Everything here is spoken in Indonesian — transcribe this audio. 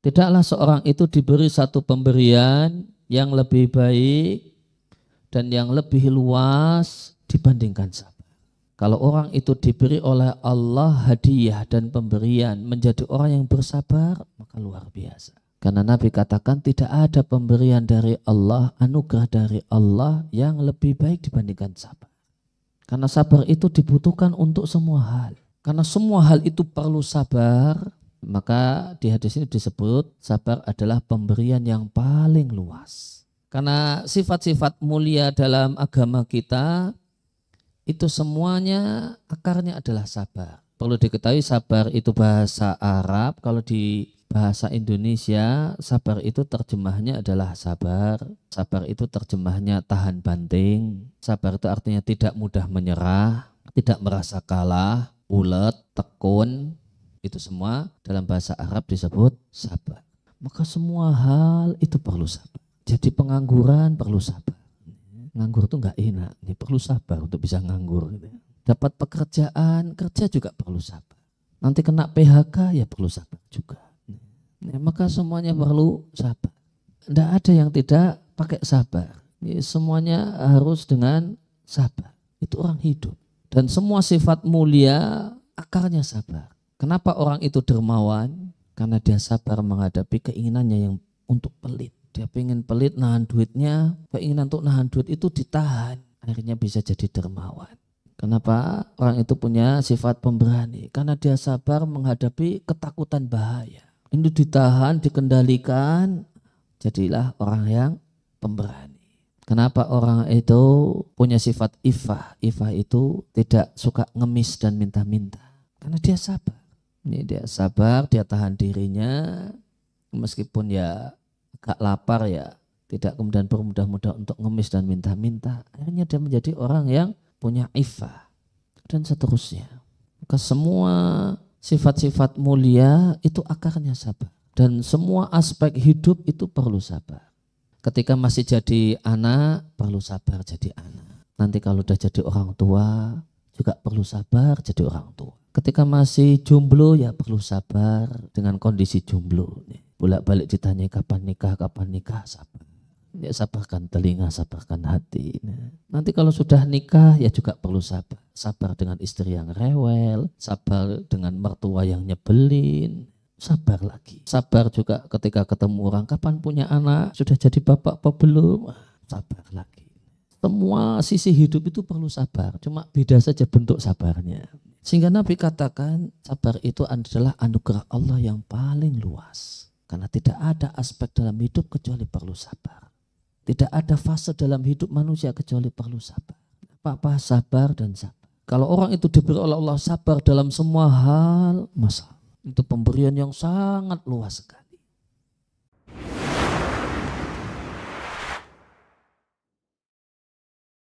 Tidaklah seorang itu diberi satu pemberian yang lebih baik dan yang lebih luas dibandingkan sabar. Kalau orang itu diberi oleh Allah hadiah dan pemberian menjadi orang yang bersabar, maka luar biasa. Karena Nabi katakan tidak ada pemberian dari Allah, anugerah dari Allah yang lebih baik dibandingkan sabar. Karena sabar itu dibutuhkan untuk semua hal. Karena semua hal itu perlu sabar, maka di hadis ini disebut sabar adalah pemberian yang paling luas. Karena sifat-sifat mulia dalam agama kita itu semuanya akarnya adalah sabar. Perlu diketahui sabar itu bahasa Arab, kalau di bahasa Indonesia sabar itu terjemahnya adalah sabar. Sabar itu terjemahnya tahan banting. Sabar itu artinya tidak mudah menyerah, tidak merasa kalah, ulet, tekun, itu semua dalam bahasa Arab disebut sabar. Maka semua hal itu perlu sabar. Jadi pengangguran perlu sabar. Nganggur itu nggak enak, ini perlu sabar untuk bisa nganggur. Gitu ya. Dapat pekerjaan, kerja juga perlu sabar. Nanti kena PHK ya perlu sabar juga. Ya, maka semuanya perlu sabar. Tidak ada yang tidak pakai sabar. Ya, semuanya harus dengan sabar. Itu orang hidup. Dan semua sifat mulia akarnya sabar. Kenapa orang itu dermawan? Karena dia sabar menghadapi keinginannya yang untuk pelit. Dia pengen pelit nahan duitnya, keinginan untuk nahan duit itu ditahan. Akhirnya bisa jadi dermawan. Kenapa orang itu punya sifat pemberani? Karena dia sabar menghadapi ketakutan bahaya. Ini ditahan, dikendalikan, jadilah orang yang pemberani. Kenapa orang itu punya sifat ifah? Ifah itu tidak suka ngemis dan minta-minta. Karena dia sabar. Ini dia sabar, dia tahan dirinya, meskipun ya gak lapar ya, tidak kemudian bermudah-mudah untuk ngemis dan minta-minta. Akhirnya dia menjadi orang yang punya ifa dan seterusnya. Maka semua sifat-sifat mulia itu akarnya sabar. Dan semua aspek hidup itu perlu sabar. Ketika masih jadi anak, perlu sabar jadi anak. Nanti kalau sudah jadi orang tua, juga perlu sabar jadi orang tua ketika masih jomblo ya perlu sabar dengan kondisi jomblo. Bolak-balik ditanya kapan nikah, kapan nikah, sabar. Ya sabarkan telinga, sabarkan hati. Nah, nanti kalau sudah nikah ya juga perlu sabar. Sabar dengan istri yang rewel, sabar dengan mertua yang nyebelin, sabar lagi. Sabar juga ketika ketemu orang, kapan punya anak, sudah jadi bapak apa belum, ah, sabar lagi. Semua sisi hidup itu perlu sabar, cuma beda saja bentuk sabarnya. Sehingga Nabi katakan sabar itu adalah anugerah Allah yang paling luas. Karena tidak ada aspek dalam hidup kecuali perlu sabar. Tidak ada fase dalam hidup manusia kecuali perlu sabar. apa sabar dan sabar. Kalau orang itu diberi oleh Allah sabar dalam semua hal, masalah. Itu pemberian yang sangat luas sekali.